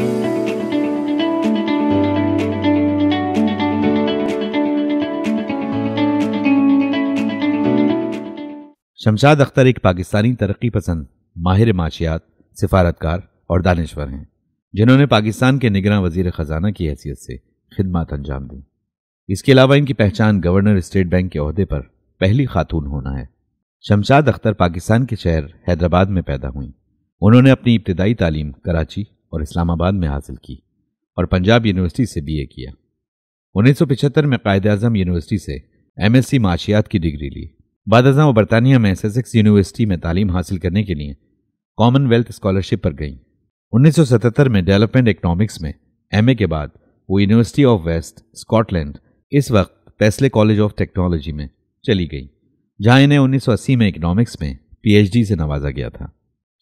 شمشاد اختر ایک پاکستانی ترقی پسند ماہر معاشیات سفارتکار اور دانشور ہیں جنہوں نے پاکستان کے نگراں وزیر خزانہ کی حیثیت سے خدمات انجام دیں اس کے علاوہ ان کی پہچان گورنر اسٹیٹ بینک کے عہدے پر پہلی خاتون ہونا ہے شمشاد اختر پاکستان کے شہر حیدرآباد میں پیدا ہوئیں انہوں نے اپنی ابتدائی تعلیم کراچی اور اسلام آباد میں حاصل کی اور پنجاب یونیورسٹی سے بی اے کیا انیس سو پچہتر میں قائد اعظم یونیورسٹی سے ایم ایس سی معاشیات کی ڈگری لی بعد ازاں وہ برطانیہ میں تعلیم حاصل کرنے کے لیے کامن ویلتھ اسکالرشپ پر گئیں انیس سو ستہتر میں ڈیولپمنٹ اکنامکس میں ایم اے کے بعد وہ university of west Scotland اس وقت پیسلے کالج آف ٹیکنالوجی میں چلی گئیں جہاں انہیں انیس سو اسی میں اکنامکس میں پی ایچ ڈی سے نوازا گیا تھا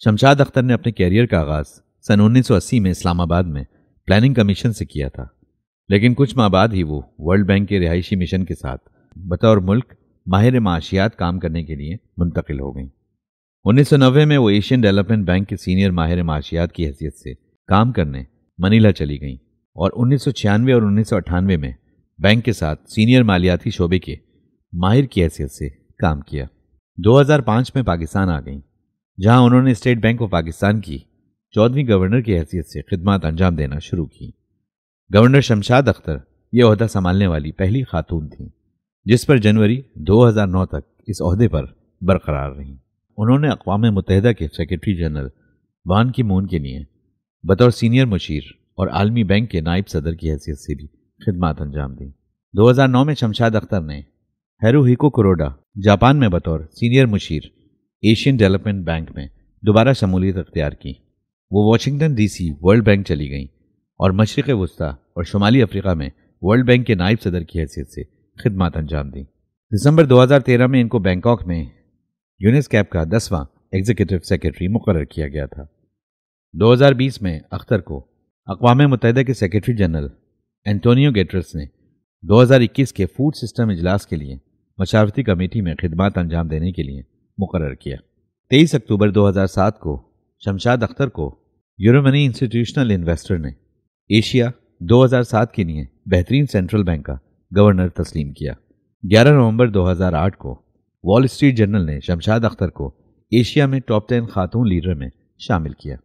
شمشاد اختر نے اپنے کیریئر کا آغاز سن انیس سو اسی میں اسلام آباد میں پلاننگ کمیشن سے کیا تھا لیکن کچھ ماہ بعد ہی وہ ورلڈ بینک کے رہائشی مشن کے ساتھ بطور ملک ماہر معاشیات کام کرنے کے لیے منتقل ہو گئیں انیس سو نوے میں وہ ایشین ڈیولپمنٹ بینک کے سینئر ماہر معاشیات کی حیثیت سے کام کرنے منیلا چلی گئیں اور انیس سو چھیانوے اور انیس سو اٹھانوے میں بینک کے ساتھ سینئر مالیاتی شعبے کے ماہر کی حیثیت سے کام کیا دو ہزار پانچ میں پاکستان آ گئیں جہاں انہوں نے اسٹیٹ بینک آف پاکستان کی چودویں گورنر کی حیثیت سے خدمات انجام دینا شروع کی گورنر شمشاد اختر یہ عہدہ سنبھالنے والی پہلی خاتون تھیں جس پر جنوری دو ہزار نو تک اس عہدے پر برقرار رہیں انہوں نے اقوام متحدہ کے سیکرٹری جنرل وان کی مون کے لیے بطور سینئر مشیر اور عالمی بینک کے نائب صدر کی حیثیت سے بھی خدمات انجام دیں دو ہزار نو میں شمشاد اختر نے ہیرو ہیکو کروڈا جاپان میں بطور سینئر مشیر ایشین ڈیولپمنٹ بینک میں دوبارہ شمولیت اختیار کی وہ Washington D C world bank چلی گئیں اور مشرق وسطی اور شمالی افریقہ میں ورلڈ بینک کے نائب صدر کی حیثیت سے خدمات انجام دیں دسمبر دو ہزار تیرہ میں ان کو بینکاک میں یونیسکیپ کا دسواں ایگزیکٹو سیکرٹری مقرر کیا گیا تھا دو ہزار بیس میں اختر کو اقوام متحدہ کے سیکرٹری جنرل اینٹونیو گیٹرس نے دو ہزار اکیس کے فوڈ سسٹم اجلاس کے لیے مشاورتی کمیٹی میں خدمات انجام دینے کے لیے مقرر کیا تیئیس اکتوبر دو ہزار سات کو شمشاد اختر کو یورنی انسٹیٹیوشنل انویسٹر نے ایشیا دو ہزار سات کے لیے بہترین سینٹرل بینک کا گورنر تسلیم کیا گیارہ نومبر دو ہزار آٹھ کو وال اسٹریٹ جرنل نے شمشاد اختر کو ایشیا میں ٹاپ ٹین خاتون لیڈر میں شامل کیا